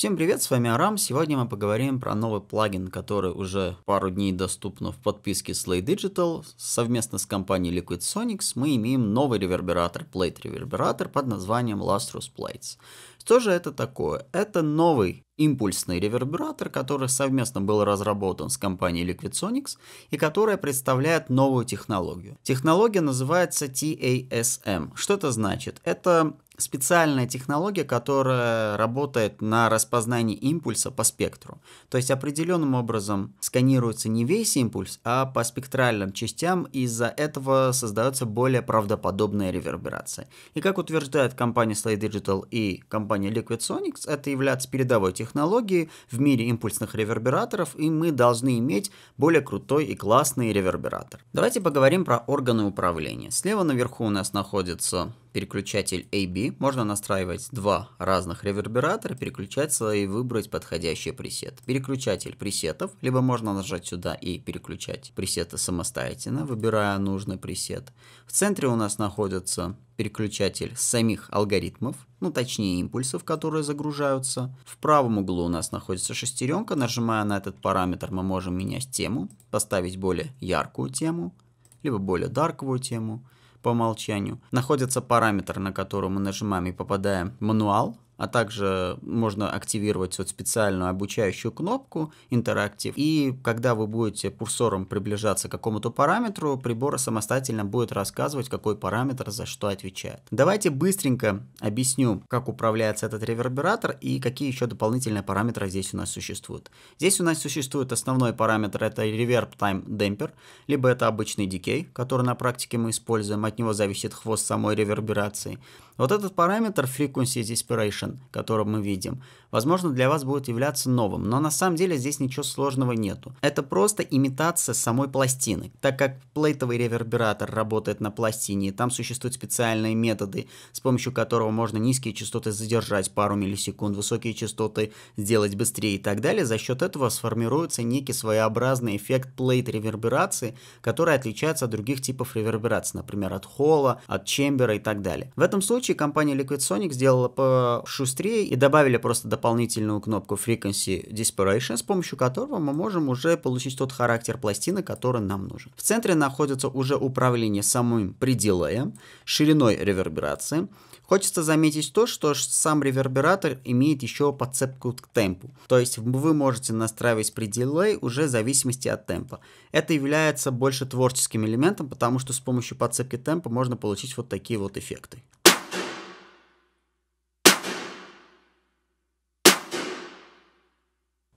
Всем привет, с вами Арам. Сегодня мы поговорим про новый плагин, который уже пару дней доступен в подписке Slay Digital. Совместно с компанией Liquid Sonics мы имеем новый ревербератор, Plate ревербератор под названием Lustrous Plates. Что же это такое? Это новый импульсный ревербератор, который совместно был разработан с компанией Liquid Sonics и которая представляет новую технологию. Технология называется TASM. Что это значит? Это специальная технология, которая работает на распознании импульса по спектру. То есть определенным образом сканируется не весь импульс, а по спектральным частям, из-за этого создается более правдоподобная реверберация. И как утверждает компания Slay Digital и компания Liquid Sonics, это является передовой технологией в мире импульсных ревербераторов, и мы должны иметь более крутой и классный ревербератор. Давайте поговорим про органы управления. Слева наверху у нас находится переключатель AB, можно настраивать два разных ревербератора, переключаться и выбрать подходящий пресет. Переключатель пресетов, либо можно нажать сюда и переключать пресеты самостоятельно, выбирая нужный пресет. В центре у нас находится переключатель самих алгоритмов, ну точнее импульсов, которые загружаются. В правом углу у нас находится шестеренка, нажимая на этот параметр мы можем менять тему, поставить более яркую тему, либо более дарковую тему – по умолчанию находится параметр, на который мы нажимаем и попадаем в мануал а также можно активировать вот специальную обучающую кнопку интерактив. И когда вы будете курсором приближаться к какому-то параметру, прибор самостоятельно будет рассказывать, какой параметр за что отвечает. Давайте быстренько объясню, как управляется этот ревербератор и какие еще дополнительные параметры здесь у нас существуют. Здесь у нас существует основной параметр, это реверб Time демпер либо это обычный дикей, который на практике мы используем, от него зависит хвост самой реверберации. Вот этот параметр Frequency Disperation Н, которого мы видим, возможно, для вас будет являться новым, но на самом деле здесь ничего сложного нету. Это просто имитация самой пластины, так как плейтовый ревербератор работает на пластине, там существуют специальные методы, с помощью которого можно низкие частоты задержать пару миллисекунд, высокие частоты сделать быстрее и так далее. За счет этого сформируется некий своеобразный эффект плейт реверберации, который отличается от других типов реверберации, например, от холла, от чембера и так далее. В этом случае компания Liquid Sonic сделала пошустрее и добавили просто дополнительные дополнительную кнопку Frequency Disparation, с помощью которого мы можем уже получить тот характер пластины, который нам нужен. В центре находится уже управление самым пределаем, шириной реверберации. Хочется заметить то, что сам ревербератор имеет еще подцепку к темпу. То есть вы можете настраивать пределей уже в зависимости от темпа. Это является больше творческим элементом, потому что с помощью подцепки темпа можно получить вот такие вот эффекты.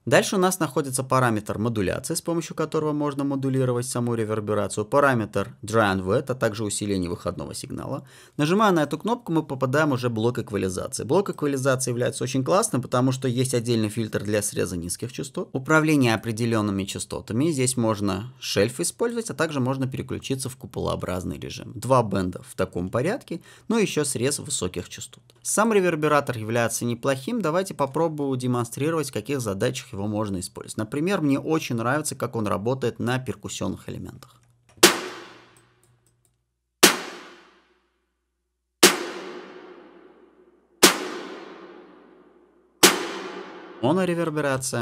Дальше у нас находится параметр модуляции, с помощью которого можно модулировать саму реверберацию, параметр dry and wet, а также усиление выходного сигнала. Нажимая на эту кнопку, мы попадаем уже в блок эквализации. Блок эквализации является очень классным, потому что есть отдельный фильтр для среза низких частот. Управление определенными частотами, здесь можно шельф использовать, а также можно переключиться в куполообразный режим. Два бенда в таком порядке, но ну еще срез высоких частот. Сам ревербератор является неплохим, давайте попробую демонстрировать, каких задач его можно использовать. Например, мне очень нравится, как он работает на перкуссионных элементах. реверберация,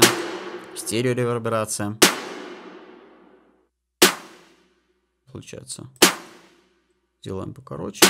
стерео реверберация, Получается. Делаем покороче.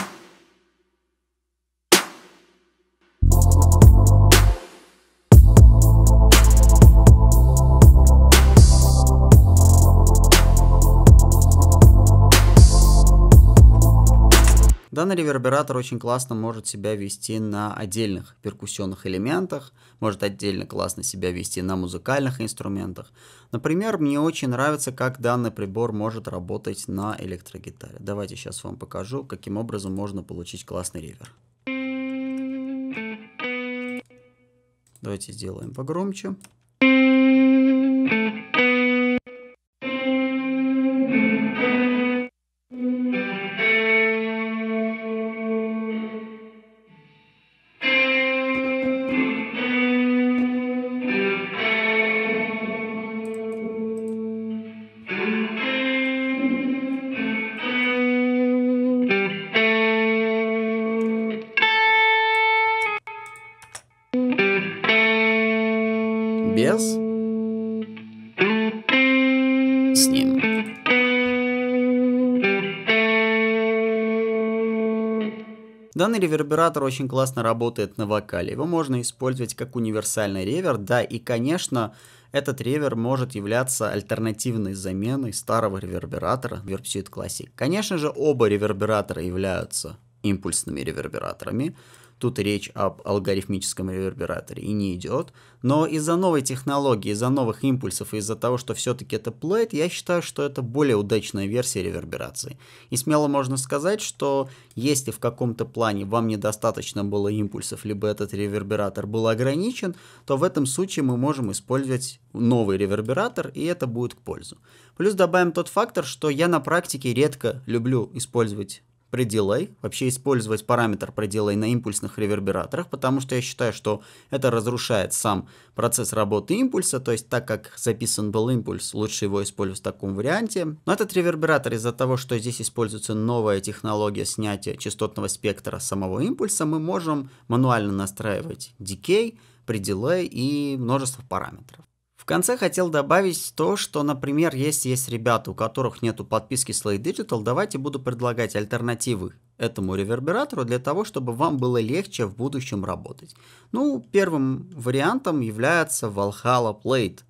Данный ревербератор очень классно может себя вести на отдельных перкуссионных элементах, может отдельно классно себя вести на музыкальных инструментах. Например, мне очень нравится, как данный прибор может работать на электрогитаре. Давайте сейчас вам покажу, каким образом можно получить классный ревер. Давайте сделаем погромче. без... С ним. Данный ревербератор очень классно работает на вокале. Его можно использовать как универсальный ревер, да, и, конечно, этот ревер может являться альтернативной заменой старого ревербератора Verpsuit Classic. Конечно же, оба ревербератора являются импульсными ревербераторами. Тут речь об алгоритмическом ревербераторе и не идет. Но из-за новой технологии, из-за новых импульсов, из-за того, что все-таки это плейт, я считаю, что это более удачная версия реверберации. И смело можно сказать, что если в каком-то плане вам недостаточно было импульсов, либо этот ревербератор был ограничен, то в этом случае мы можем использовать новый ревербератор, и это будет к пользу. Плюс добавим тот фактор, что я на практике редко люблю использовать пределей, вообще использовать параметр пределей на импульсных ревербераторах, потому что я считаю, что это разрушает сам процесс работы импульса, то есть так как записан был импульс, лучше его использовать в таком варианте. Но этот ревербератор из-за того, что здесь используется новая технология снятия частотного спектра самого импульса, мы можем мануально настраивать дикей, пределей и множество параметров. В конце хотел добавить то, что, например, есть есть ребята, у которых нету подписки Slay Digital, давайте буду предлагать альтернативы этому ревербератору для того, чтобы вам было легче в будущем работать. Ну, первым вариантом является Valhalla Plate.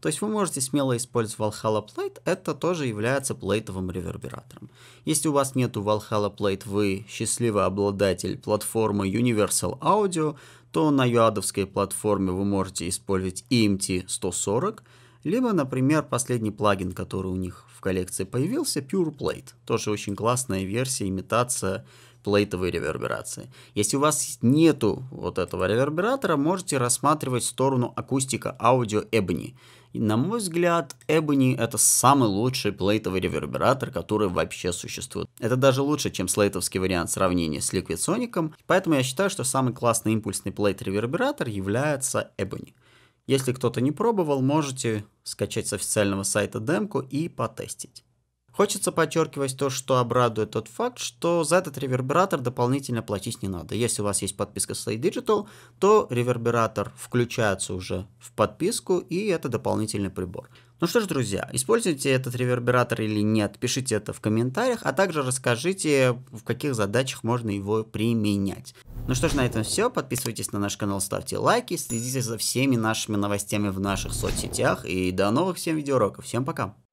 То есть вы можете смело использовать Valhalla Plate, это тоже является плейтовым ревербератором. Если у вас нету Valhalla Plate, вы счастливый обладатель платформы Universal Audio, то на юадовской платформе вы можете использовать EMT-140, либо, например, последний плагин, который у них в коллекции появился, Pure Plate. Тоже очень классная версия, имитация плейтовой реверберации. Если у вас нету вот этого ревербератора, можете рассматривать сторону акустика аудио Ebony. И, на мой взгляд, Ebony — это самый лучший плейтовый ревербератор, который вообще существует. Это даже лучше, чем слейтовский вариант сравнения с Liquid Sonic, поэтому я считаю, что самый классный импульсный плейт-ревербератор является Ebony. Если кто-то не пробовал, можете скачать с официального сайта демку и потестить. Хочется подчеркивать то, что обрадует тот факт, что за этот ревербератор дополнительно платить не надо. Если у вас есть подписка Slay Digital, то ревербератор включается уже в подписку, и это дополнительный прибор. Ну что ж, друзья, используйте этот ревербератор или нет, пишите это в комментариях, а также расскажите, в каких задачах можно его применять. Ну что ж, на этом все. Подписывайтесь на наш канал, ставьте лайки, следите за всеми нашими новостями в наших соцсетях, и до новых всем видеоуроков. Всем пока!